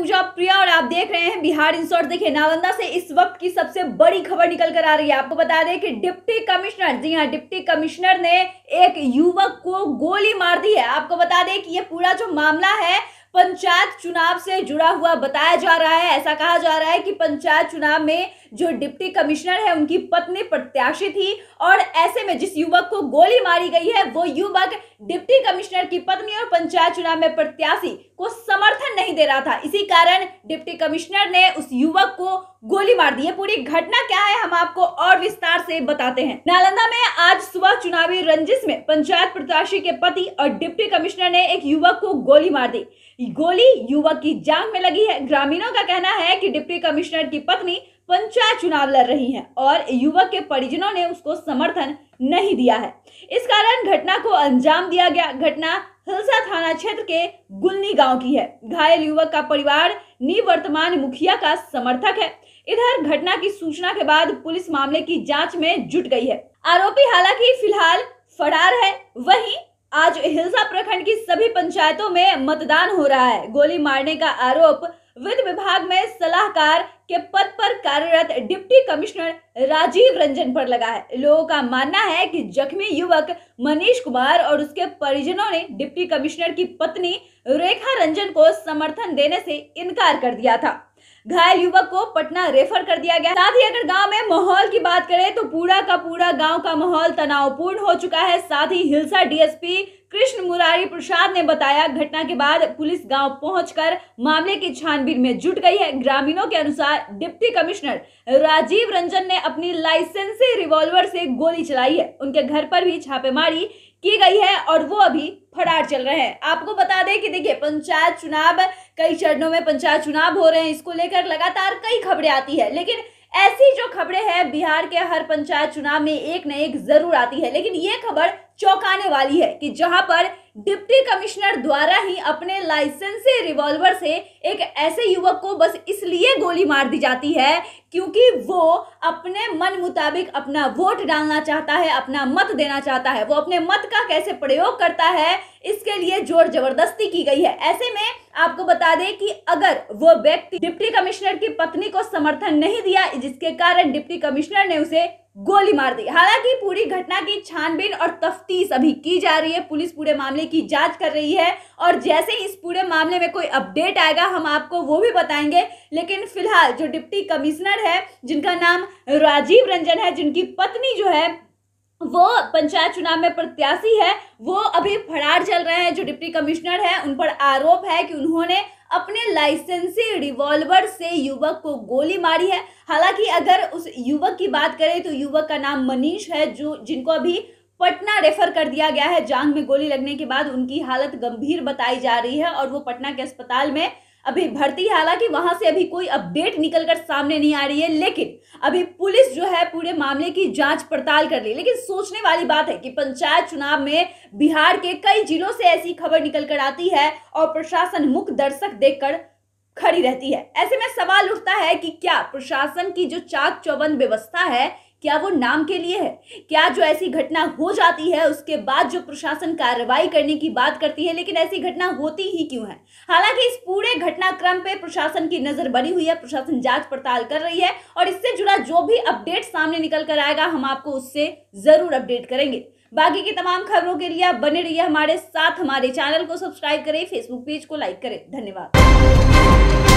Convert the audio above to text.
पूजा प्रिया और आप देख रहे हैं बिहार इंसोर्ट देखिए नालंदा से इस वक्त की सबसे बड़ी खबर निकल कर आ रही है आपको बता दें कि डिप्टी कमिश्नर जी हाँ डिप्टी कमिश्नर ने एक युवक को गोली मार दी है आपको बता दें कि ये पूरा जो मामला है पंचायत चुनाव से जुड़ा हुआ बताया जा रहा है ऐसा कहा जा रहा है कि पंचायत चुनाव में जो डिप्टी कमिश्नर है उनकी पत्नी प्रत्याशी थी और ऐसे में जिस युवक को गोली मारी गई है वो युवक डिप्टी कमिश्नर की पत्नी और पंचायत चुनाव में प्रत्याशी को समर्थन नहीं दे रहा था इसी कारण डिप्टी कमिश्नर ने उस युवक को गोली मार दी है पूरी घटना क्या है हम आपको और विस्तार से बताते हैं नालंदा में आज सुबह चुनावी रंजिश में पंचायत प्रत्याशी के पति और डिप्टी कमिश्नर ने एक युवक को गोली मार दी गोली युवक की जांग में लगी है ग्रामीणों का कहना है कि डिप्टी कमिश्नर की पत्नी पंचायत चुनाव लड़ रही हैं और युवक के परिजनों ने उसको समर्थन नहीं दिया है इस कारण घटना को अंजाम दिया गया घटना हिलसा थाना क्षेत्र के गुलनी गांव की है घायल युवक का परिवार निवर्तमान मुखिया का समर्थक है इधर घटना की सूचना के बाद पुलिस मामले की जांच में जुट गई है आरोपी हालांकि फिलहाल फरार है वहीं आज हिलसा प्रखंड की सभी पंचायतों में मतदान हो रहा है गोली मारने का आरोप वित्त विभाग में सलाहकार के पद पर कार्यरत डिप्टी कमिश्नर राजीव रंजन पर लगा है लोगों का मानना है कि जख्मी युवक मनीष कुमार और उसके परिजनों ने डिप्टी कमिश्नर की पत्नी रेखा रंजन को समर्थन देने से इनकार कर दिया था घायल युवक को पटना रेफर कर दिया गया साथ ही अगर गांव में माहौल की बात करें तो पूरा का पूरा गांव का माहौल तनावपूर्ण हो चुका है साथ ही हिलसा डीएसपी कृष्ण मुरारी प्रसाद ने बताया घटना के बाद पुलिस गांव पहुंचकर मामले की छानबीन में जुट गई है ग्रामीणों के अनुसार डिप्टी कमिश्नर राजीव रंजन ने अपनी लाइसेंसी रिवॉल्वर से गोली चलाई है उनके घर पर भी छापेमारी की गई है और वो अभी फरार चल रहे हैं आपको बता दें कि देखिए पंचायत चुनाव कई चरणों में पंचायत चुनाव हो रहे हैं इसको लेकर लगातार कई खबरें आती है लेकिन ऐसी जो खबरें हैं बिहार के हर पंचायत चुनाव में एक न एक जरूर आती है लेकिन ये खबर चौंकाने वाली है कि जहां पर डिप्टी कमिश्नर द्वारा ही अपने लाइसेंसी रिवॉल्वर से एक ऐसे युवक को बस इसलिए गोली मार दी जाती है क्योंकि वो अपने मन मुताबिक अपना वोट डालना चाहता है अपना मत देना चाहता है वो अपने मत का कैसे प्रयोग करता है इसके लिए जोर जबरदस्ती की गई है ऐसे में आपको बता दें कि अगर वो व्यक्ति डिप्टी कमिश्नर की पत्नी को समर्थन नहीं दिया जिसके कारण डिप्टी कमिश्नर ने उसे गोली मार दी हालांकि पूरी घटना की छानबीन और तफ्तीश अभी की जा रही है पुलिस पूरे मामले मामले की जांच कर रही है और जैसे ही इस पूरे मामले में कोई अपडेट आएगा हम आपको वो भी बताएंगे लेकिन फिलहाल जो डिप्टी कमिश्नर है जिनका नाम राजीव रंजन है जिनकी पत्नी जो है वो पंचायत चुनाव में प्रत्याशी है वो अभी फरार चल रहे हैं जो डिप्टी कमिश्नर है उन पर आरोप है कि उन्होंने अपने लाइसेंसी रिवॉल्वर से युवक को गोली मारी है हालांकि अगर उस युवक की बात करें तो युवक का नाम मनीष है जो जिनको अभी पटना रेफर कर दिया गया है जांग में गोली लगने के बाद उनकी हालत गंभीर बताई जा रही है और वो पटना के अस्पताल में अभी भर्ती है हालांकि वहां से अभी कोई अपडेट निकलकर सामने नहीं आ रही है लेकिन अभी पुलिस जो है पूरे मामले की जांच पड़ताल कर रही है लेकिन सोचने वाली बात है कि पंचायत चुनाव में बिहार के कई जिलों से ऐसी खबर निकलकर आती है और प्रशासन मुख दर्शक देखकर खड़ी रहती है ऐसे में सवाल उठता है कि क्या प्रशासन की जो चाक चौबंद व्यवस्था है क्या वो नाम के लिए है क्या जो ऐसी घटना हो जाती है उसके बाद जो प्रशासन कार्रवाई करने की बात करती है लेकिन ऐसी घटना होती ही क्यों है हालांकि इस पूरे घटनाक्रम पे प्रशासन की नजर बनी हुई है प्रशासन जांच पड़ताल कर रही है और इससे जुड़ा जो भी अपडेट सामने निकल कर आएगा हम आपको उससे जरूर अपडेट करेंगे बाकी की तमाम खबरों के लिए आप बने रहिए हमारे साथ हमारे चैनल को सब्सक्राइब करें फेसबुक पेज को लाइक करें धन्यवाद